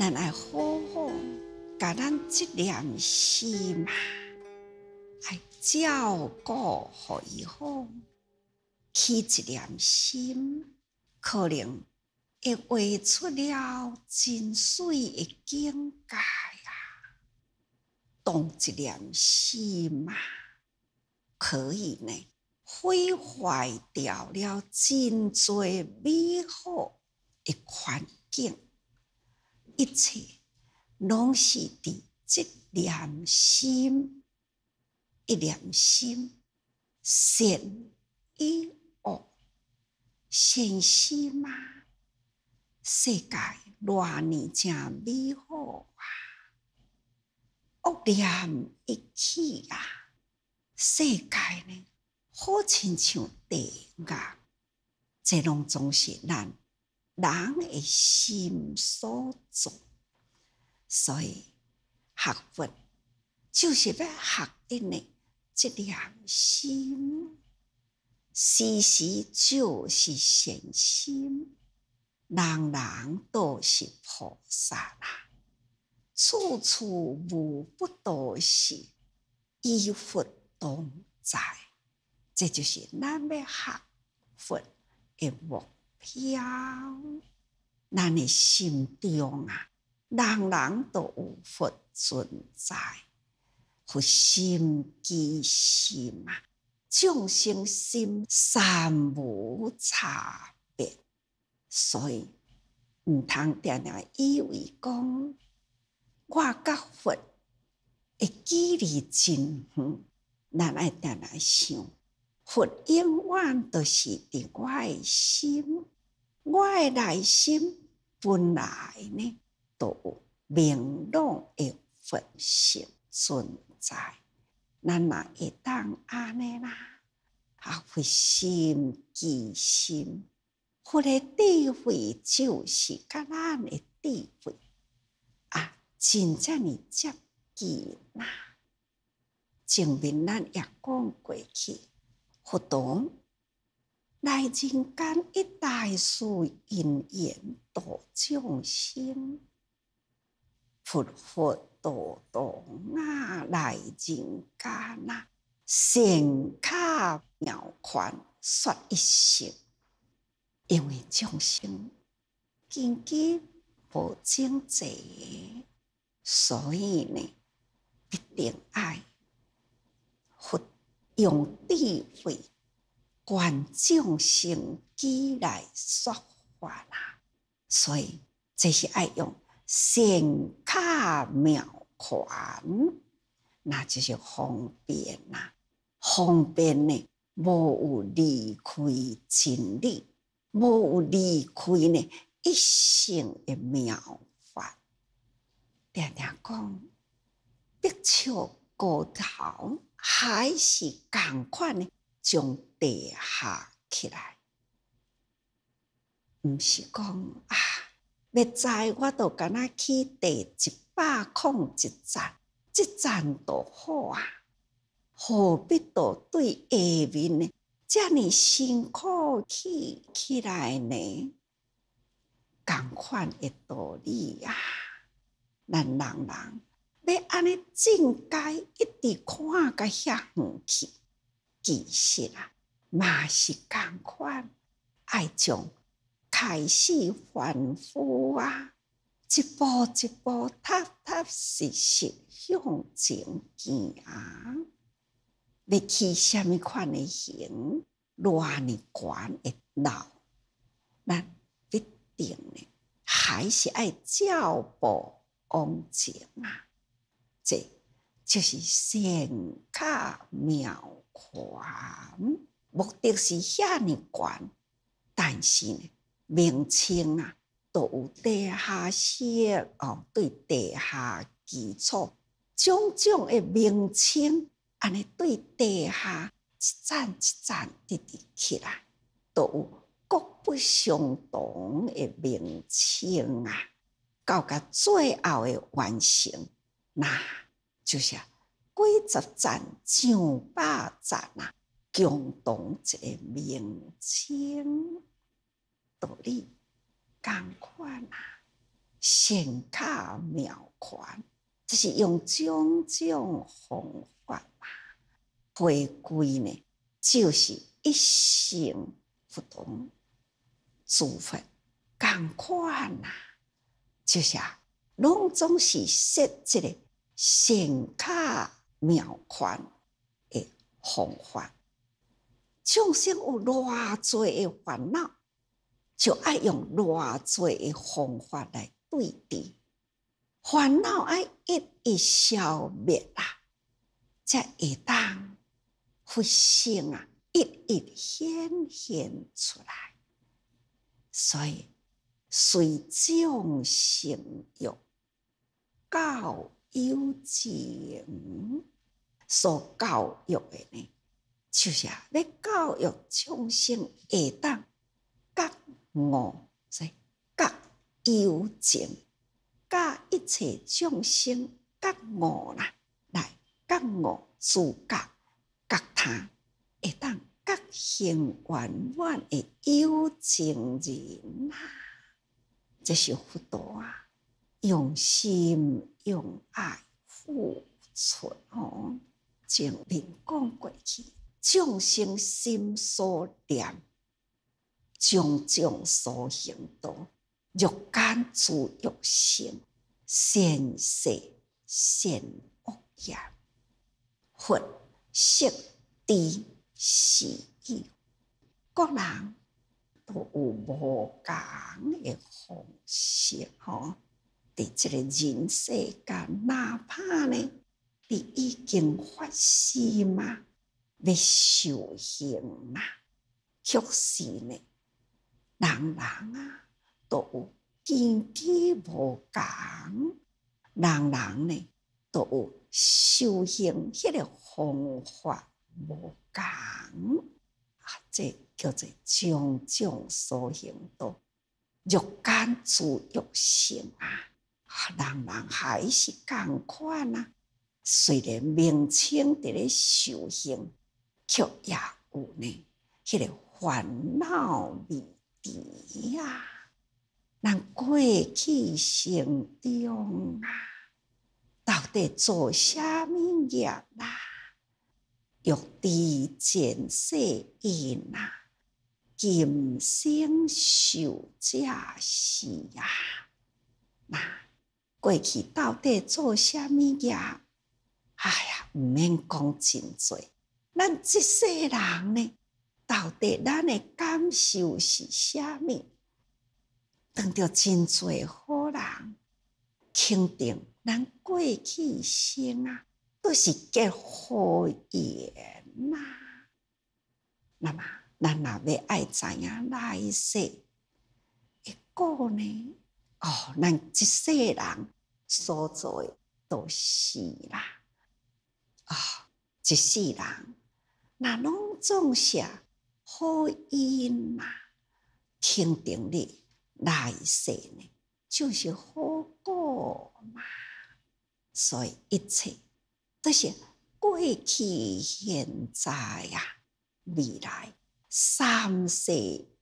咱来好好甲咱一念心啊，来照顾好以后，起一念心，可能会画出了真水的境界啊。动一念心嘛，可以呢，毁坏掉了真多美好的环境。一切拢是伫一颗心，一良心，善与恶，善心嘛，世界偌年正美好啊！恶念一起啊，世界呢好亲像地狱，这拢总是难。人的心所作，所以学佛就是要学的呢，这良心，时时就是善心，人人都是菩萨啦，处处无不都是依佛同在，这就是咱要学佛的目。飘。咱的心中啊，人人都有佛存在，佛心即心啊，众生心三无差别，所以毋通定定以为讲我甲佛的距离真远，咱爱定定想。佛永远都是伫我诶心，我诶内心本来呢都明朗诶佛性存在，咱若会当安尼啦，啊，佛心即心，佛诶智慧就是甲咱诶智慧啊，真正诶接近啦，证明咱也讲过去。佛堂内，人间一大事，因缘度众生，佛佛道道啊，内人间啊，善卡妙款说一心，因为众生根基无精进，所以呢，必定爱佛。用智慧、观众性机来说法啦，所以这是爱用显卡妙款，那就是方便啦。方便呢，无有离开真理，无有离开呢一性的妙法。常常讲，得笑过头。还是共款呢将地下起来，毋是讲啊，你知我都敢若去地一百空一站，一站多好啊，何必都对下面呢？遮尔辛苦起起来呢？共款的道理啊，咱人人。在安尼正界一直看个遐远去，其实啊嘛是共款，爱从开始反复啊，一步一步踏踏实实向前走啊。你去虾米款的行，偌呢悬诶楼，那必定诶，还是爱照步往前啊。就是显卡妙快，目的是遐尼悬，但是呢，名称啊，有地下室哦，对地下基础种种诶名称，安尼对地下一站一站叠叠起来，都有各不相同的名称啊，到甲最后诶完成，那。就是啊，几十站、上百站啊，共同一个名称道理，共款啊，显卡妙款，就是用种种方法啊，回归呢，就是一心不动，诸法共款啊，就是啊，拢总是说际的。显卡妙宽诶，方法众生有偌侪诶烦恼，就爱用偌侪诶方法来对治。烦恼爱一一消灭啦，则会当佛性啊一一显现出来。所以随众生欲教。友情所教育的呢，就是啊，教育众生会当觉悟，是觉友情，教一切众生觉悟啦，来觉悟自觉，觉悟他，会当觉醒圆满的友情人啦。即是福道啊，用心。用爱付出哦，正面讲过去，众生心所念，种种所行动，欲感诸欲行，善事善恶业，佛色第四义，各人都有无同的方式哦。这个人世间，哪怕呢，你已经发誓嘛，要修行嘛，确实呢，人人啊都有根基无同，人人呢都有修行迄个方法无同，啊，这叫做种种修行道，欲干自欲行啊。人人还是共款啊，虽然明清伫咧修行，却也有呢，迄个烦恼未除啊。人过去成长啊，到底做虾米业啊？欲知前世因啊，今生受者是啊。过去到底做虾米嘢？哎呀，唔免讲真多，咱这些人呢，到底咱诶感受是虾米？当着真多好人，肯定咱过去生啊，都是结好缘呐。妈妈，咱若要爱知影哪一些，一个呢？哦，咱一世人所做都是啦。哦，一世人，那拢种下好因嘛，肯定的来世呢，就是好果嘛。所以一切，都是过去、现在呀、未来，三世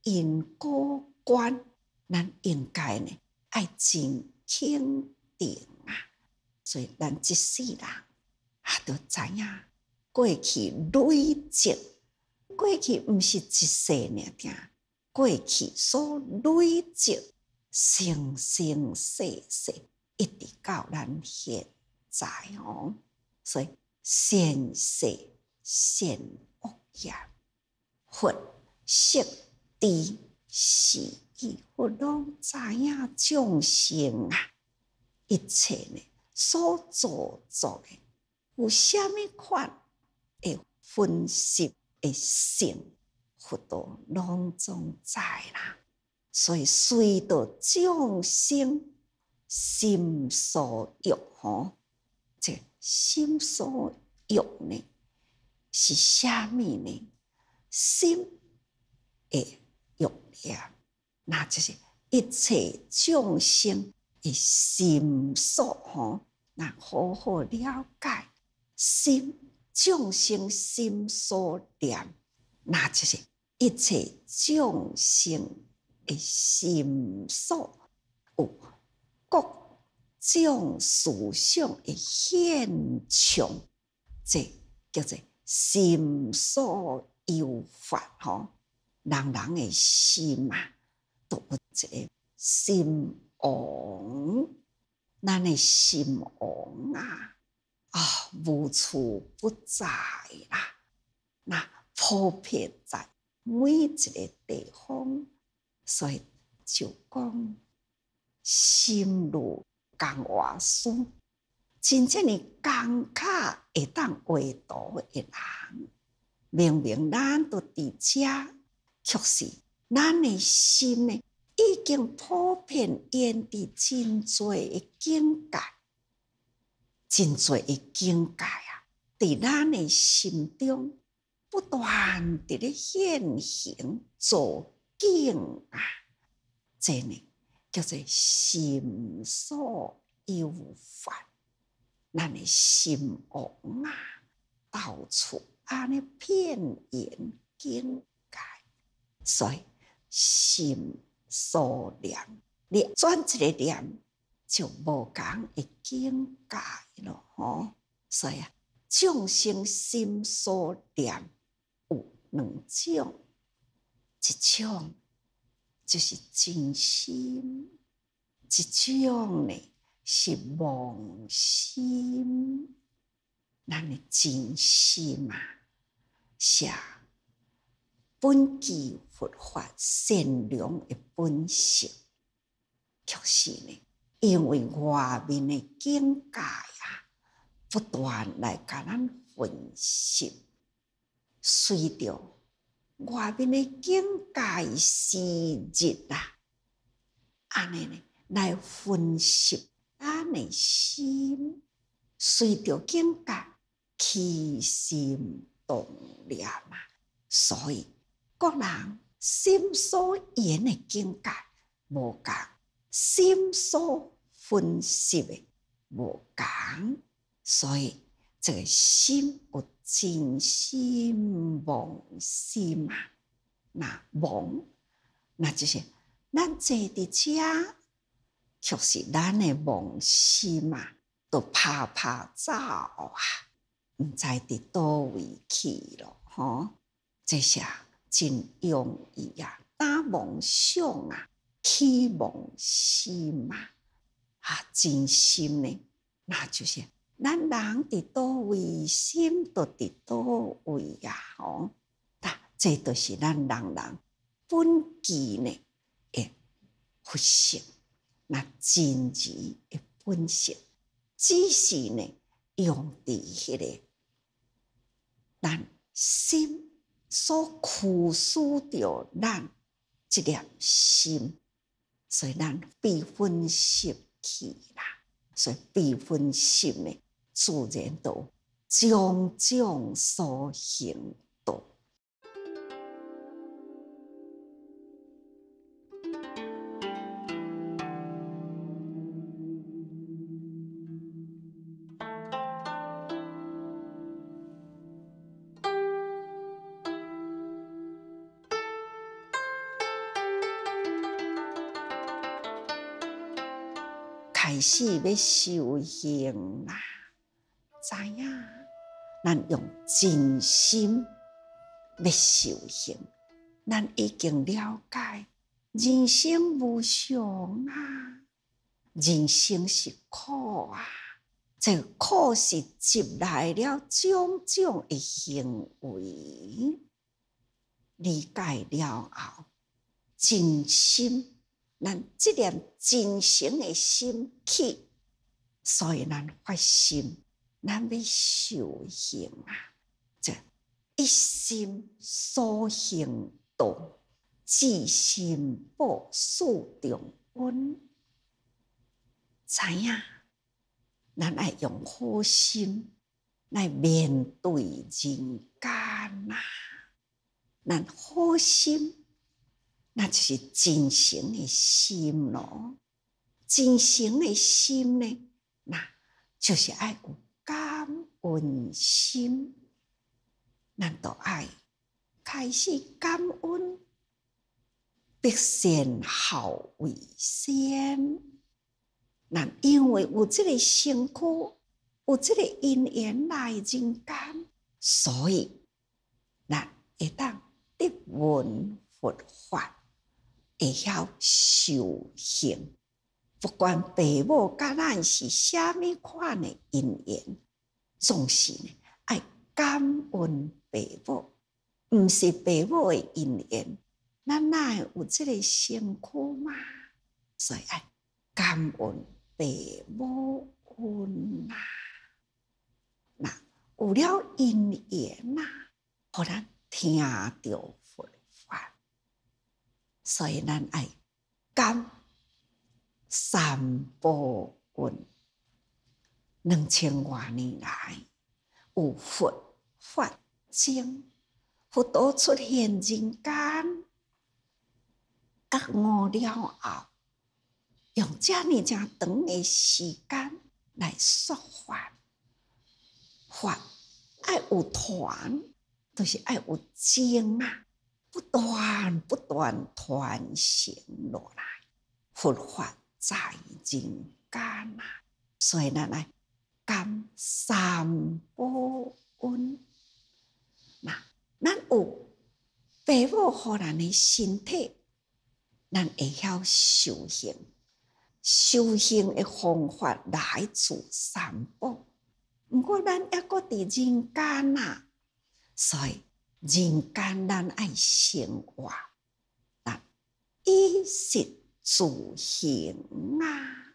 因果观，咱应该呢。爱情、肯定啊，所以人一世人啊，要知影过去累积？过去毋是一世尔定过去所累积生生世世，一直到咱现在哦，所以善事、善恶业、佛性、知识。几乎拢知影众生啊，一切呢所做作个，有啥物款会分析的心，佛都拢总知啦。所以随著众生心所欲吼，即心所欲呢是虾米呢？心诶欲念。那就是一切众生的心所，吼！那好好了解心，众生心所念，那就是一切众生的心所，有各种思想的现象，这叫做心所有法吼！人人的心嘛。读者心王，咱的心王啊啊无处不在啦，那普遍在每一个地方，所以就讲心如钢瓦师，真正的钢卡会当画图的人，明明咱都伫遮，确实。咱的心呢，已经普遍遍伫真侪的境界，真侪的境界啊，伫咱的心中不断伫咧现行做境啊，这呢叫做心所忧烦，咱的心恶啊，到处安尼遍现境界，所以。心所念，你转一个念就无共的境改了，吼！所以啊，众生心所念有两种，一种就是真心，一种呢是妄心。咱的真心嘛，想？本具佛法善良诶本性，确是呢，因为外面诶境界啊，不断来甲咱分析，随着外面诶境界细激啊，安尼呢来分析咱诶心，随着境界起心动念嘛，所以。个人心所言的境界，无共，心所分析的无共，所以，这个心有真心、妄心嘛？那妄，那就是咱坐的车，就是咱的妄心嘛，都怕怕走啊，唔知伫倒位去咯，吼，这下真容易啊！打梦想啊，期望心啊，啊，真心呢？那就是咱人伫多位，心，多伫多位啊。哦，那这都是咱人人本具呢，诶，佛性，那真如的本性，只是呢，用伫迄个咱心。所苦思着咱一粒心，所以咱被分心去啦。所以被分心的自然都种种所行。是要修行啦，知影？咱用真心要修行，咱已经了解人生无常啊，人生是苦啊，这苦是积来了种种的行为。理解了后，真心。咱即点真诚的心去，所以咱发心，咱要修行啊！这一心所行动，至心报四重恩，知影？咱爱用好心来面对人间呐，咱好心。那就是真诚的心咯，真诚的心呢，那就是爱有感恩心，咱都爱开始感恩，表善好为先。那因为有这个辛苦，有这个因缘来人间，所以那一旦得闻佛法。会晓修行，不管父母甲咱是虾米款的因缘，总是爱感恩父母，毋是父母的因缘，咱哪有即个辛苦嘛？所以爱感恩父母恩呐。那有了因缘呐，互咱听着。所以，咱爱讲三宝文，两千多年来，有佛、法、僧，佛道出现人间，觉悟了后，用遮尔长长嘅时间来说法，法爱有团，就是爱有经啊。不断不断传承落来，佛法在人间啊！所以咱来感三宝恩。那咱有，父母互咱的身体，咱会晓修行。修行的方法来自三宝。毋过，咱要搁伫人间呐，所以。人间咱爱生活，但衣食住行啊，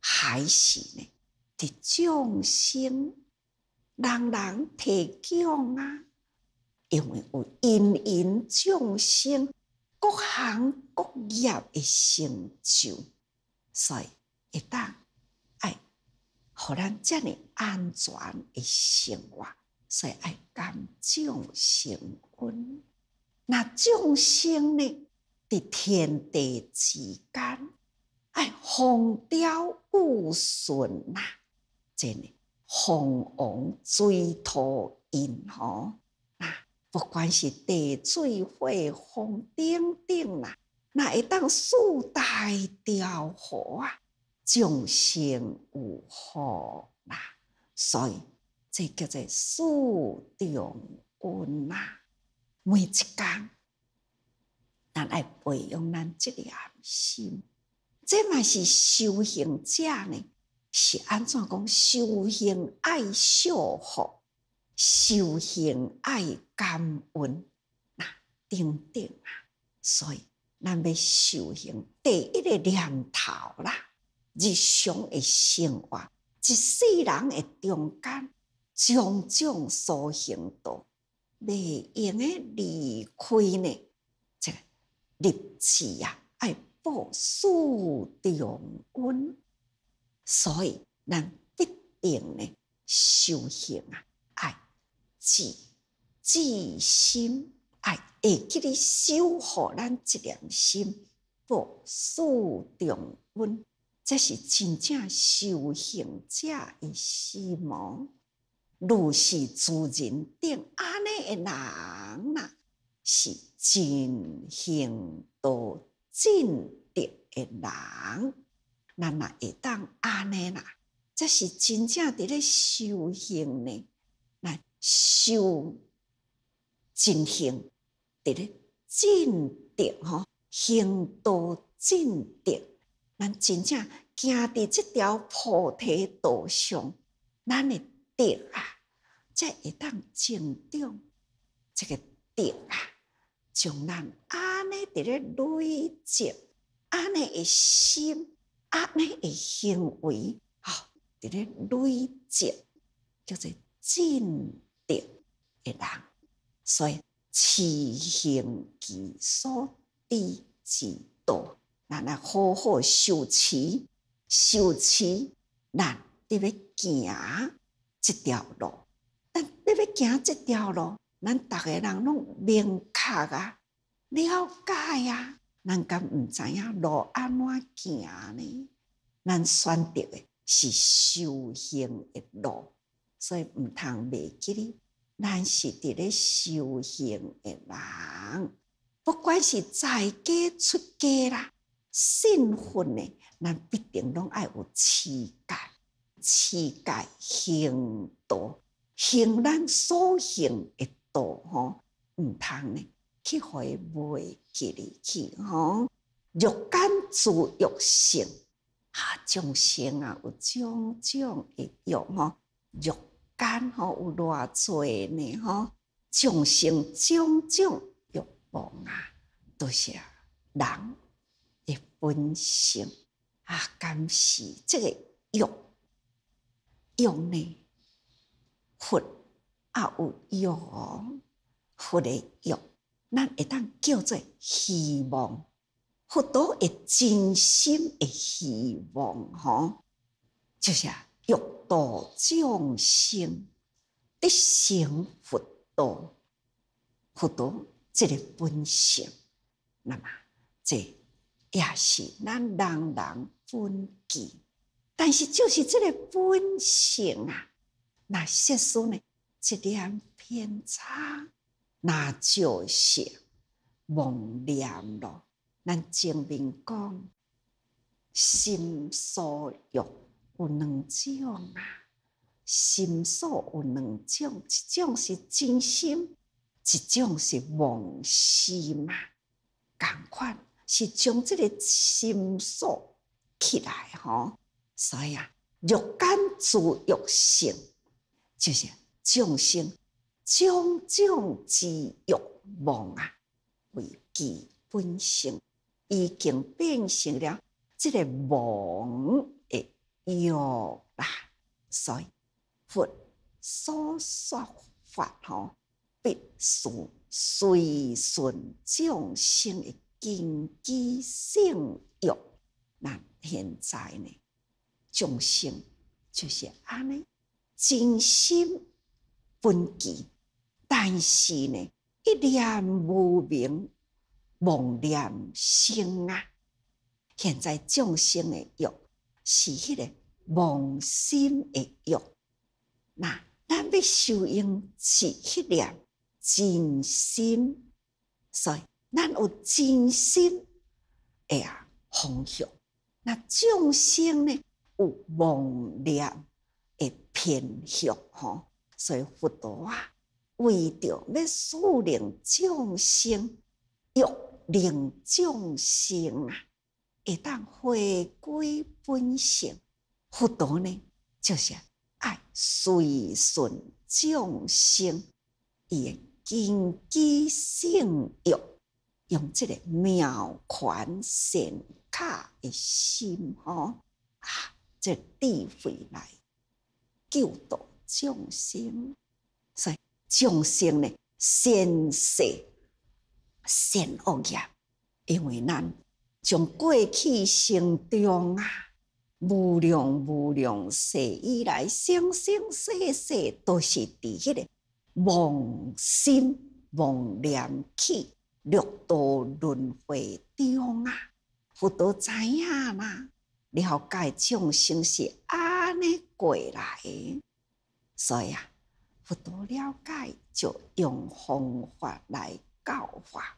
还是呢，得众生人人提供啊，因为有因因众生各行各业的成就，所以一旦爱，互咱遮尔安全的生活。所以，感讲众生，那众生呢，在天地之间，哎，风调雨顺呐，真嘞，红红追桃不管是地水火风顶顶呐，那会当树大调和啊，众生无好所以。这叫做四重恩呐。每一工，咱爱培养咱责任心。这嘛是修行者呢？是安怎讲？修行爱惜福，修行爱感恩，那等等啊！所以，咱要修行第一个念头啦，日常的生活，一世人诶中间。种种所行道，未用诶离开呢，这个立志呀，爱报四定根，所以咱必定呢修行啊，爱自自心爱，会去咧修护咱一良心，报四定根，这是真正修行者诶希望。如是诸人顶安尼诶人呐，是真行道正德诶人，咱若会当安尼啦，则是真正伫咧修行呢，那修真行伫咧正德吼，行道正德，咱真正行伫即条菩提道上，咱诶德。会当成长，这个德啊，从人安尼伫咧累积，安尼个心，安尼个行为，吼伫咧累积，叫做进德的人。所以持行其所知之道，咱来好好修持，修持咱伫咧行这条路。要行即条路，咱逐个人拢明确啊，了解啊，咱敢毋知影路安怎行呢？咱选择诶是修行诶路，所以毋通未记哩。咱是伫咧修行诶人，不管是在家出家啦，信佛呢，咱必定拢爱有气概，气概行道。行咱所行越道，吼，毋通呢？去互伊袂记哩去？吼，欲干助欲性，下众生啊，有种种的欲吼，欲干吼有偌济呢？吼，众生种种欲望啊，都是人的本性啊。但是这个欲，欲呢？佛也有，用，佛的用，咱会当叫做希望。佛陀的真心的希望，吼，就是啊，欲道众生得幸佛道。佛道这个本性。那么这也是咱人人本己，但是就是这个本性啊。那色素呢？质量偏差，那就是妄念咯。咱前面讲，心所欲有两种啊，心所有两种，一种是真心，一种是妄心嘛。共款是将即个心所起来吼，所以啊，欲干助欲性。就是众生种种之欲望啊，为其本性已经变成了这个妄的欲啦。所以佛所说法吼，必须随顺众生的根基性欲。那现在呢，众生就是安尼。真心本歧，但是呢，一念无明妄念生啊。现在众生的欲是迄个妄心的欲，那咱要修行是迄个真心，所以咱有真心的啊方向。那众生呢，有妄念。会偏向吼，所以佛陀啊，为着要度量众生，欲令众生啊，会当回归本性。佛陀呢，就是爱随顺众生，伊会根基性用，用这个妙款显卡的心吼啊，就递回来。救度众生，所以众生呢，善事善恶业，因为咱从过去生中啊，无量无量世以来，生生世世都是伫迄个妄心妄念起，六道轮回中啊，佛陀知影啦，了解众生是啊。过来，所以啊，不多了解就用方法来教法。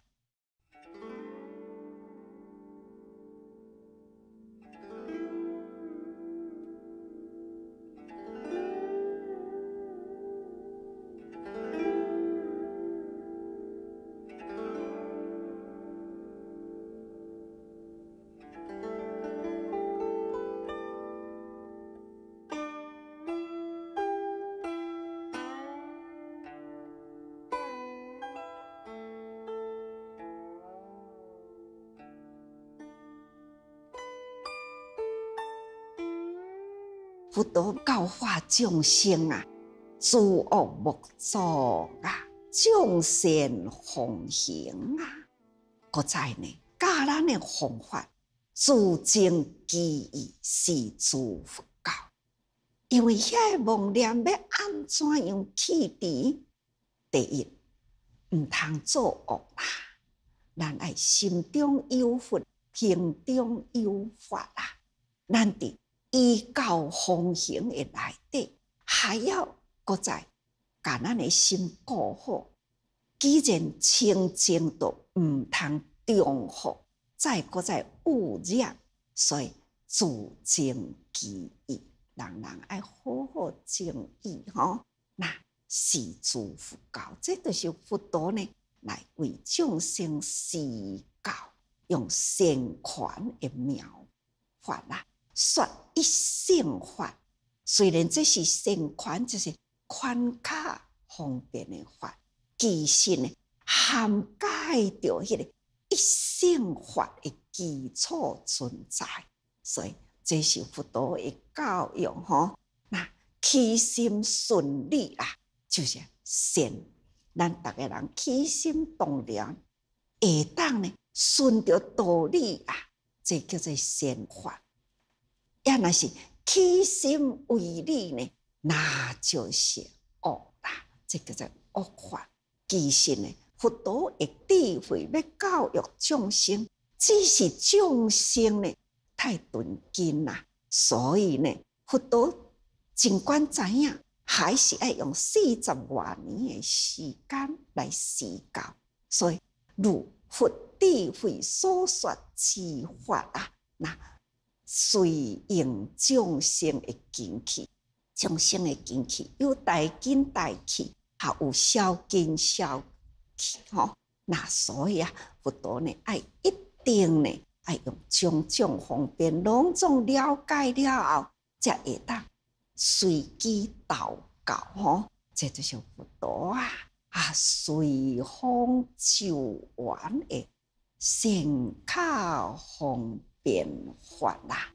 佛陀教化众生啊，诸恶莫作啊，众善奉行啊。国在呢，教咱的方法，诸经记忆是诸佛教。因为遐妄念要安怎样去除？第一，毋通作恶啦，咱爱心中有佛，心中有法啦，咱伫。依教奉行的内底，还要搁在甲咱的心保好。既然清净都毋通重复，再搁再污染，所以自净其意，人人爱好好净意吼，那是祝佛教，这都是佛陀呢来为众生施教，用善款的妙法啦。说一性法，虽然这是性款，就是宽卡方便的法，其实呢，涵盖着迄个一性法的基础存在。所以，这是佛陀的教育吼。那起心顺利啊，就是善。咱逐个人起心动念，下当呢顺着道理啊，这叫做善法。若是起心为利呢，那就是恶啦，这个叫恶法。其实呢，佛陀的智慧要教育众生，只是众生呢太钝根啦，所以呢，佛陀尽管怎样，还是要用四十多年的时间来施教。所以，如佛智慧所说，之法啊，那。随应众生的景气，众生的景气，有大精大气，也有小精小气，吼。那所以啊，佛道呢，爱一定呢，爱用种种方便，隆重了解了后，才会当随机祷告，吼。这就是佛道啊，啊，随风就完的善卡风。变化啦。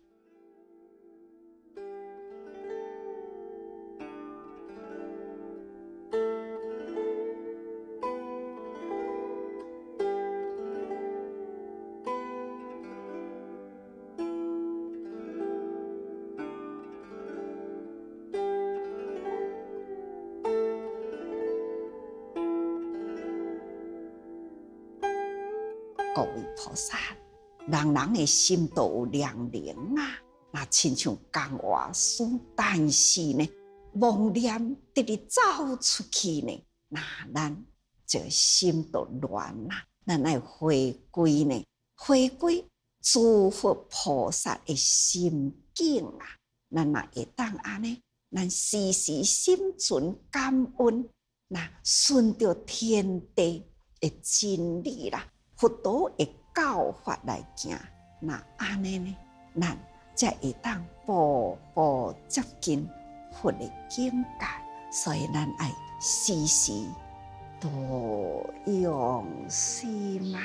人人的心都有良啊，那亲像讲话说，但是呢，妄念直直走出去呢，那咱这心都乱啦。咱来回归呢，回归诸佛菩萨的心境啊。那么会当安尼，咱时时心存感恩，那顺着天地的真理啦，佛陀或教法来行，那安尼呢？咱才会当步步接近佛的境界，所以咱爱时时多用心嘛。